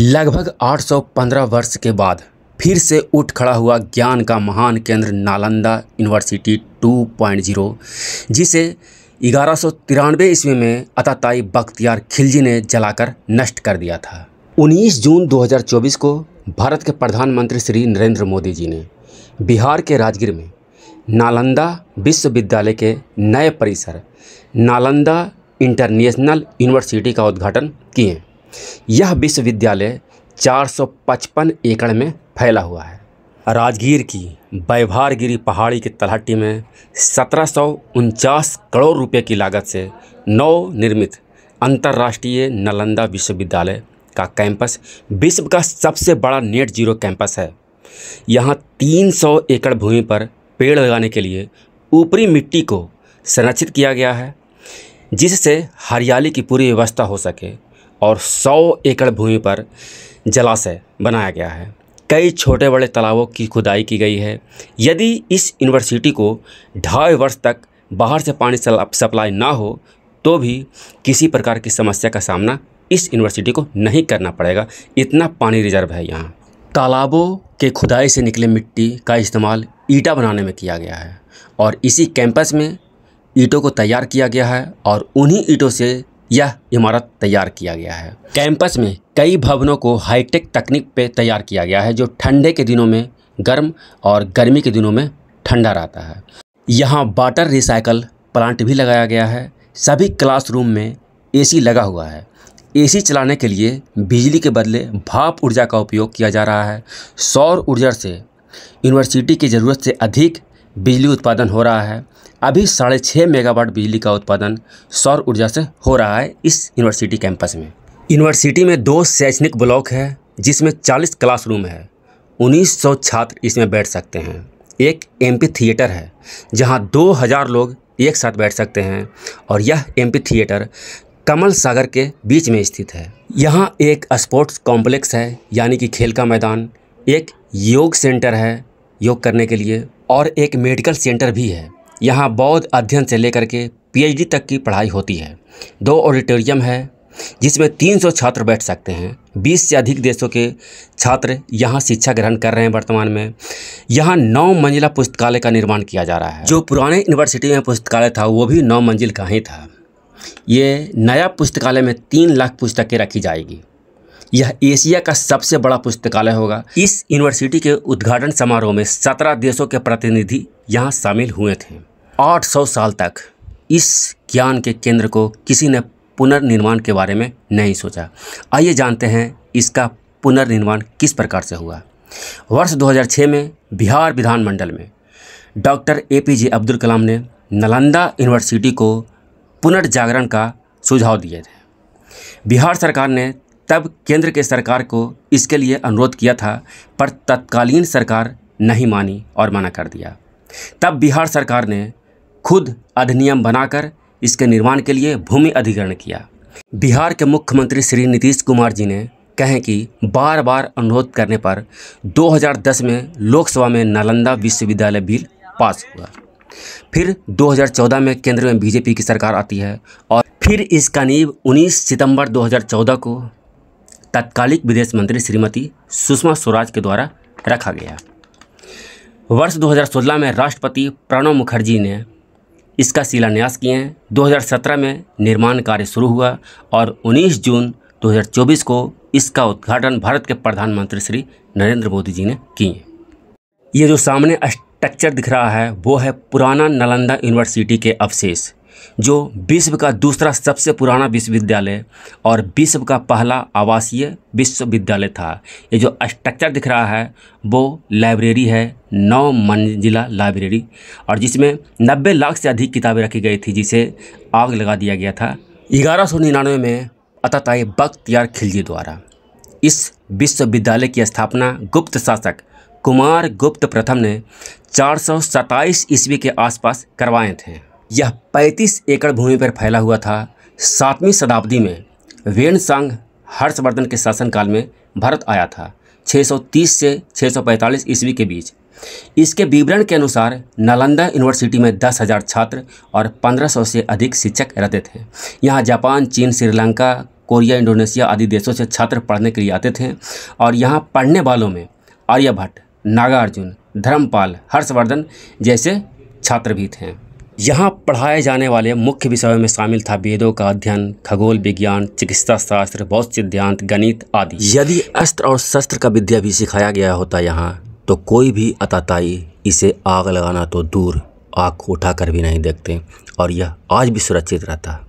लगभग 815 वर्ष के बाद फिर से उठ खड़ा हुआ ज्ञान का महान केंद्र नालंदा यूनिवर्सिटी 2.0 जिसे ग्यारह सौ तिरानवे ईस्वी में अताताई बख्तियार खिलजी ने जलाकर नष्ट कर दिया था 19 जून 2024 को भारत के प्रधानमंत्री श्री नरेंद्र मोदी जी ने बिहार के राजगीर में नालंदा विश्वविद्यालय के नए परिसर नालंदा इंटरनेशनल यूनिवर्सिटी का उद्घाटन किए यह विश्वविद्यालय 455 एकड़ में फैला हुआ है राजगीर की बैभारगिरी पहाड़ी की तलहटी में सत्रह करोड़ रुपए की लागत से नव निर्मित अंतर्राष्ट्रीय नालंदा विश्वविद्यालय का कैंपस विश्व का सबसे बड़ा नेट जीरो कैंपस है यहाँ 300 एकड़ भूमि पर पेड़ लगाने के लिए ऊपरी मिट्टी को संरक्षित किया गया है जिससे हरियाली की पूरी व्यवस्था हो सके और 100 एकड़ भूमि पर जलाशय बनाया गया है कई छोटे बड़े तालाबों की खुदाई की गई है यदि इस यूनिवर्सिटी को ढाई वर्ष तक बाहर से पानी सप्लाई ना हो तो भी किसी प्रकार की समस्या का सामना इस यूनिवर्सिटी को नहीं करना पड़ेगा इतना पानी रिजर्व है यहाँ तालाबों के खुदाई से निकले मिट्टी का इस्तेमाल ईटा बनाने में किया गया है और इसी कैंपस में ईटों को तैयार किया गया है और उन्हीं ईटों से यह इमारत तैयार किया गया है कैंपस में कई भवनों को हाईटेक तकनीक पे तैयार किया गया है जो ठंडे के दिनों में गर्म और गर्मी के दिनों में ठंडा रहता है यहाँ वाटर रिसाइकल प्लांट भी लगाया गया है सभी क्लासरूम में एसी लगा हुआ है एसी चलाने के लिए बिजली के बदले भाप ऊर्जा का उपयोग किया जा रहा है सौर ऊर्जा से यूनिवर्सिटी की ज़रूरत से अधिक बिजली उत्पादन हो रहा है अभी साढ़े छः मेगावाट बिजली का उत्पादन सौर ऊर्जा से हो रहा है इस यूनिवर्सिटी कैंपस में यूनिवर्सिटी में दो शैक्षणिक ब्लॉक है जिसमें 40 क्लासरूम है 1900 छात्र इसमें बैठ सकते हैं एक एमपी थिएटर है जहां 2000 लोग एक साथ बैठ सकते हैं और यह एम थिएटर कमल सागर के बीच में स्थित है यहाँ एक स्पोर्ट्स कॉम्प्लेक्स है यानी कि खेल का मैदान एक योग सेंटर है योग करने के लिए और एक मेडिकल सेंटर भी है यहाँ बौद्ध अध्ययन से लेकर के पीएचडी तक की पढ़ाई होती है दो ऑडिटोरियम है जिसमें 300 छात्र बैठ सकते हैं 20 से अधिक देशों के छात्र यहाँ शिक्षा ग्रहण कर रहे हैं वर्तमान में यहाँ नौ मंजिला पुस्तकालय का निर्माण किया जा रहा है जो पुराने यूनिवर्सिटी में पुस्तकालय था वो भी नौ मंजिल का ही था ये नया पुस्तकालय में तीन लाख पुस्तकें रखी जाएगी यह एशिया का सबसे बड़ा पुस्तकालय होगा इस यूनिवर्सिटी के उद्घाटन समारोह में सत्रह देशों के प्रतिनिधि यहाँ शामिल हुए थे 800 साल तक इस ज्ञान के केंद्र को किसी ने पुनर्निर्माण के बारे में नहीं सोचा आइए जानते हैं इसका पुनर्निर्माण किस प्रकार से हुआ वर्ष 2006 में बिहार विधानमंडल में doctor A P J Abdul Kalam ने नालंदा यूनिवर्सिटी को पुनर्जागरण का सुझाव दिए थे बिहार सरकार ने तब केंद्र के सरकार को इसके लिए अनुरोध किया था पर तत्कालीन सरकार नहीं मानी और मना कर दिया तब बिहार सरकार ने खुद अधिनियम बनाकर इसके निर्माण के लिए भूमि अधिग्रहण किया बिहार के मुख्यमंत्री श्री नीतीश कुमार जी ने कहें कि बार बार अनुरोध करने पर 2010 में लोकसभा में नालंदा विश्वविद्यालय बिल पास हुआ फिर 2014 में केंद्र में बीजेपी की सरकार आती है और फिर इसका नींव 19 सितंबर 2014 को तत्कालिक विदेश मंत्री श्रीमती सुषमा स्वराज के द्वारा रखा गया वर्ष 2016 में राष्ट्रपति प्रणब मुखर्जी ने इसका शिलान्यास किए हैं 2017 में निर्माण कार्य शुरू हुआ और 19 जून 2024 को इसका उद्घाटन भारत के प्रधानमंत्री श्री नरेंद्र मोदी जी ने किए ये जो सामने स्ट्रक्चर दिख रहा है वो है पुराना नालंदा यूनिवर्सिटी के अवशेष जो विश्व का दूसरा सबसे पुराना विश्वविद्यालय और विश्व का पहला आवासीय विश्वविद्यालय था ये जो स्ट्रक्चर दिख रहा है वो लाइब्रेरी है नौ मंजिला लाइब्रेरी और जिसमें नब्बे लाख से अधिक किताबें रखी गई थी जिसे आग लगा दिया गया था ग्यारह सौ निन्यानवे में अतताई यार खिलजी द्वारा इस विश्वविद्यालय की स्थापना गुप्त शासक कुमार गुप्त प्रथम ने चार ईस्वी के आसपास करवाए थे यह 35 एकड़ भूमि पर फैला हुआ था सातवीं शताब्दी में वेण सांग हर्षवर्धन के शासनकाल में भारत आया था 630 से 645 ईस्वी के बीच इसके विवरण के अनुसार नालंदा यूनिवर्सिटी में दस हज़ार छात्र और 1500 से अधिक शिक्षक रहते थे यहाँ जापान चीन श्रीलंका कोरिया इंडोनेशिया आदि देशों से छात्र पढ़ने के लिए आते थे और यहाँ पढ़ने वालों में आर्यभट्ट नागार्जुन धर्मपाल हर्षवर्धन जैसे छात्र भी थे यहाँ पढ़ाए जाने वाले मुख्य विषयों में शामिल था वेदों का अध्ययन खगोल विज्ञान चिकित्सा शास्त्र बौद्ध सिद्धांत गणित आदि यदि अस्त्र और शस्त्र का विद्या भी सिखाया गया होता यहाँ तो कोई भी अताताई इसे आग लगाना तो दूर उठा उठाकर भी नहीं देखते और यह आज भी सुरक्षित रहता